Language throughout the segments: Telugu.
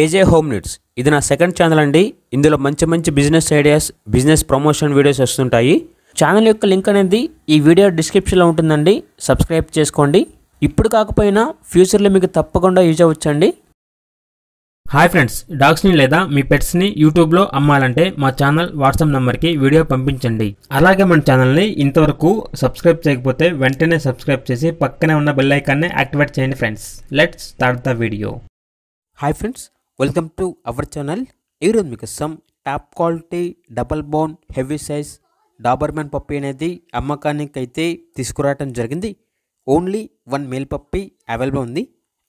ఏజే హోమ్ నీడ్స్ ఇది నా సెకండ్ ఛానల్ అండి ఇందులో మంచి మంచి business ideas business promotion videos వస్తుంటాయి ఛానల్ యొక్క లింక్ అనేది ఈ వీడియో డిస్క్రిప్షన్లో ఉంటుందండి సబ్స్క్రైబ్ చేసుకోండి ఇప్పుడు కాకపోయినా ఫ్యూచర్లో మీకు తప్పకుండా యూజ్ అవ్వచ్చండి హాయ్ ఫ్రెండ్స్ డాగ్స్ని లేదా మీ పెట్స్ని యూట్యూబ్లో అమ్మాలంటే మా ఛానల్ వాట్సాప్ నెంబర్కి వీడియో పంపించండి అలాగే మన ఛానల్ని ఇంతవరకు సబ్స్క్రైబ్ చేయకపోతే వెంటనే సబ్స్క్రైబ్ చేసి పక్కనే ఉన్న బెల్ ఐకాన్ని యాక్టివేట్ చేయండి friends let's start the video hi friends welcome to our channel ఈరోజు మీకోసం top quality double bone heavy size doberman puppy అనేది అమ్మకానికి అయితే తీసుకురావటం జరిగింది only one male puppy available ఉంది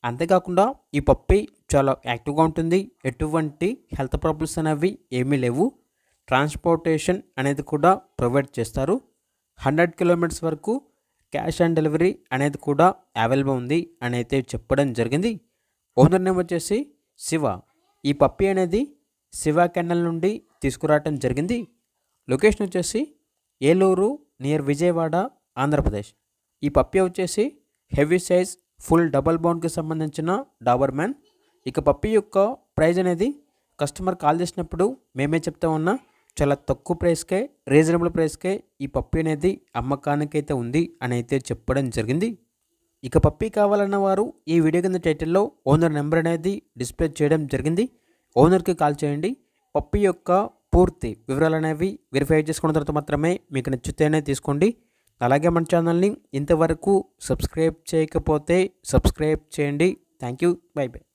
అంతేకాకుండా ఈ పప్పి చాలా యాక్టివ్గా ఉంటుంది ఎటువంటి హెల్త్ ప్రాబ్లమ్స్ అనేవి ఏమీ లేవు ట్రాన్స్పోర్టేషన్ అనేది కూడా ప్రొవైడ్ చేస్తారు హండ్రెడ్ కిలోమీటర్స్ వరకు క్యాష్ ఆన్ డెలివరీ అనేది కూడా అవైలబుల్ ఉంది అని అయితే చెప్పడం జరిగింది ఓనర్ నేమ్ వచ్చేసి శివ ఈ పప్పి అనేది శివ కెన్నల్ నుండి తీసుకురావటం జరిగింది లొకేషన్ వచ్చేసి ఏలూరు నియర్ విజయవాడ ఆంధ్రప్రదేశ్ ఈ పప్పి వచ్చేసి హెవీ సైజ్ ఫుల్ డబల్ బౌండ్కి సంబంధించిన డాబర్ మ్యాన్ ఇక పప్పి యొక్క ప్రైజ్ అనేది కస్టమర్ కాల్ చేసినప్పుడు మేమే చెప్తా ఉన్నా చాలా తక్కువ ప్రైస్కే రీజనబుల్ ప్రైస్కే ఈ పప్పి అనేది అమ్మకానికైతే ఉంది అని అయితే చెప్పడం జరిగింది ఇక పప్పీ కావాలన్న వారు ఈ వీడియో కింద టైటిల్లో ఓనర్ నెంబర్ అనేది డిస్ప్లే చేయడం జరిగింది ఓనర్కి కాల్ చేయండి పప్పీ యొక్క పూర్తి వివరాలు అనేవి వెరిఫై చేసుకున్న తర్వాత మాత్రమే మీకు నచ్చితేనే తీసుకోండి అలాగే మన ఛానల్ని ఇంతవరకు సబ్స్క్రైబ్ చేయకపోతే సబ్స్క్రైబ్ చేయండి థ్యాంక్ యూ బై బై